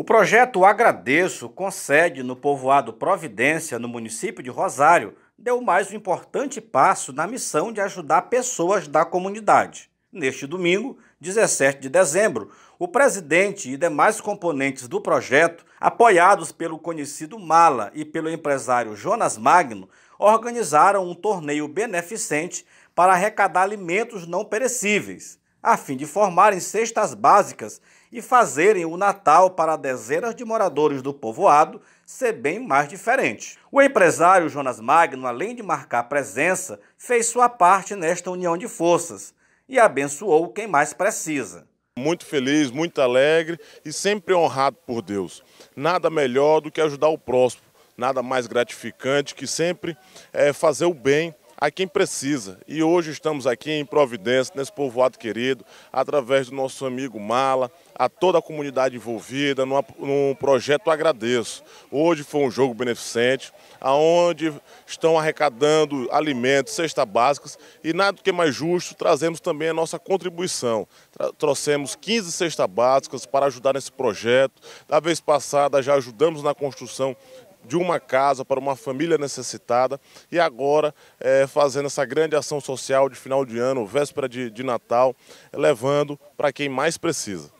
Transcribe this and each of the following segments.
O projeto Agradeço, com sede no povoado Providência, no município de Rosário, deu mais um importante passo na missão de ajudar pessoas da comunidade. Neste domingo, 17 de dezembro, o presidente e demais componentes do projeto, apoiados pelo conhecido Mala e pelo empresário Jonas Magno, organizaram um torneio beneficente para arrecadar alimentos não perecíveis a fim de formarem cestas básicas e fazerem o Natal para dezenas de moradores do povoado ser bem mais diferente. O empresário Jonas Magno, além de marcar presença, fez sua parte nesta união de forças e abençoou quem mais precisa. Muito feliz, muito alegre e sempre honrado por Deus. Nada melhor do que ajudar o próximo, nada mais gratificante que sempre é, fazer o bem a quem precisa. E hoje estamos aqui em Providência, nesse povoado querido, através do nosso amigo Mala, a toda a comunidade envolvida, numa, num projeto Agradeço. Hoje foi um jogo beneficente, aonde estão arrecadando alimentos, cestas básicas e nada que é mais justo, trazemos também a nossa contribuição. trouxemos 15 cestas básicas para ajudar nesse projeto. Da vez passada já ajudamos na construção de uma casa para uma família necessitada e agora é, fazendo essa grande ação social de final de ano, véspera de, de Natal, levando para quem mais precisa.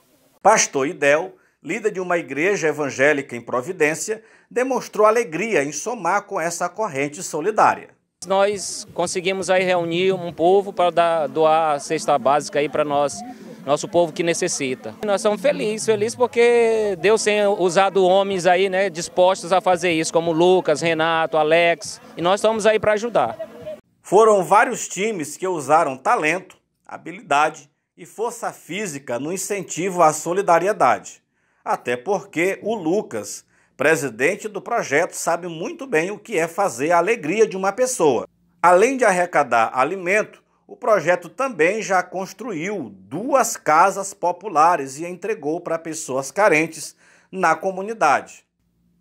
Pastor Idel, líder de uma igreja evangélica em Providência, demonstrou alegria em somar com essa corrente solidária. Nós conseguimos aí reunir um povo para dar, doar a cesta básica aí para nós nosso povo que necessita. Nós somos felizes, felizes porque Deus tem usado homens aí, né, dispostos a fazer isso, como Lucas, Renato, Alex, e nós estamos aí para ajudar. Foram vários times que usaram talento, habilidade e força física no incentivo à solidariedade. Até porque o Lucas, presidente do projeto, sabe muito bem o que é fazer a alegria de uma pessoa. Além de arrecadar alimento, o projeto também já construiu duas casas populares e entregou para pessoas carentes na comunidade.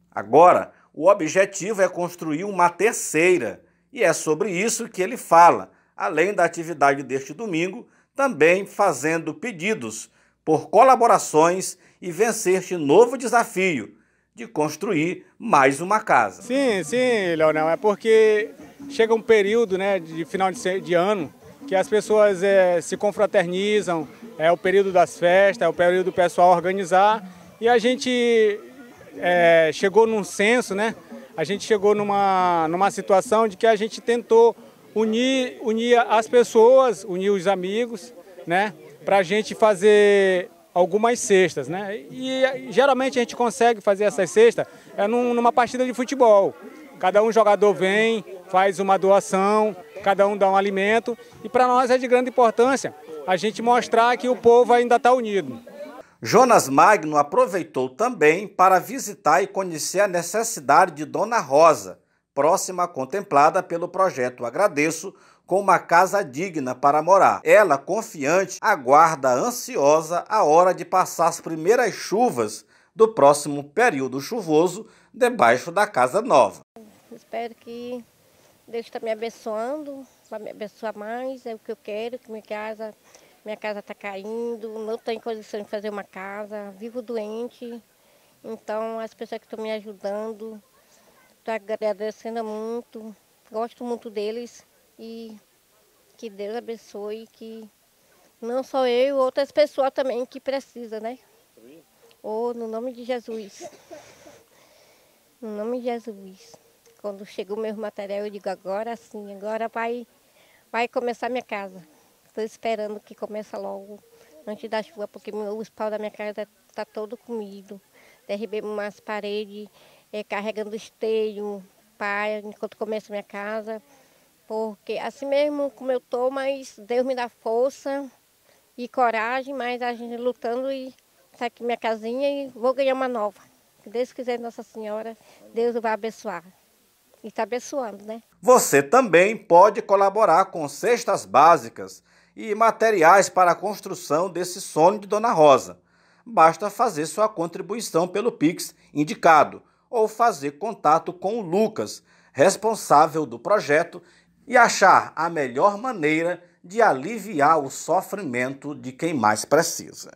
Agora, o objetivo é construir uma terceira, e é sobre isso que ele fala, além da atividade deste domingo, também fazendo pedidos por colaborações e vencer este novo desafio de construir mais uma casa. Sim, sim, Leonel, é porque chega um período né, de final de ano que as pessoas é, se confraternizam, é o período das festas, é o período do pessoal organizar. E a gente é, chegou num senso, né? A gente chegou numa, numa situação de que a gente tentou unir, unir as pessoas, unir os amigos, né? Para a gente fazer algumas cestas, né? E geralmente a gente consegue fazer essas cestas é num, numa partida de futebol. Cada um jogador vem, faz uma doação, cada um dá um alimento. E para nós é de grande importância a gente mostrar que o povo ainda está unido. Jonas Magno aproveitou também para visitar e conhecer a necessidade de Dona Rosa, próxima contemplada pelo projeto Agradeço, com uma casa digna para morar. Ela, confiante, aguarda ansiosa a hora de passar as primeiras chuvas do próximo período chuvoso debaixo da casa nova. Espero que Deus está me abençoando, vai me abençoar mais, é o que eu quero, que minha casa, minha casa está caindo, não tenho condição de fazer uma casa, vivo doente. Então as pessoas que estão me ajudando, estou agradecendo muito, gosto muito deles e que Deus abençoe, que não só eu, outras pessoas também que precisam, né? Ou oh, no nome de Jesus. No nome de Jesus. Quando chegou meu material, eu digo, agora sim, agora vai, vai começar minha casa. Estou esperando que comece logo, antes da chuva, porque os pau da minha casa está todo comido. Derribei umas paredes, é, carregando esteio, pai, enquanto começa minha casa. Porque assim mesmo como eu estou, mas Deus me dá força e coragem, mas a gente lutando e está aqui minha casinha e vou ganhar uma nova. Se Deus quiser, Nossa Senhora, Deus vai abençoar e está abençoando, né? Você também pode colaborar com cestas básicas e materiais para a construção desse sonho de Dona Rosa. Basta fazer sua contribuição pelo Pix indicado ou fazer contato com o Lucas, responsável do projeto, e achar a melhor maneira de aliviar o sofrimento de quem mais precisa.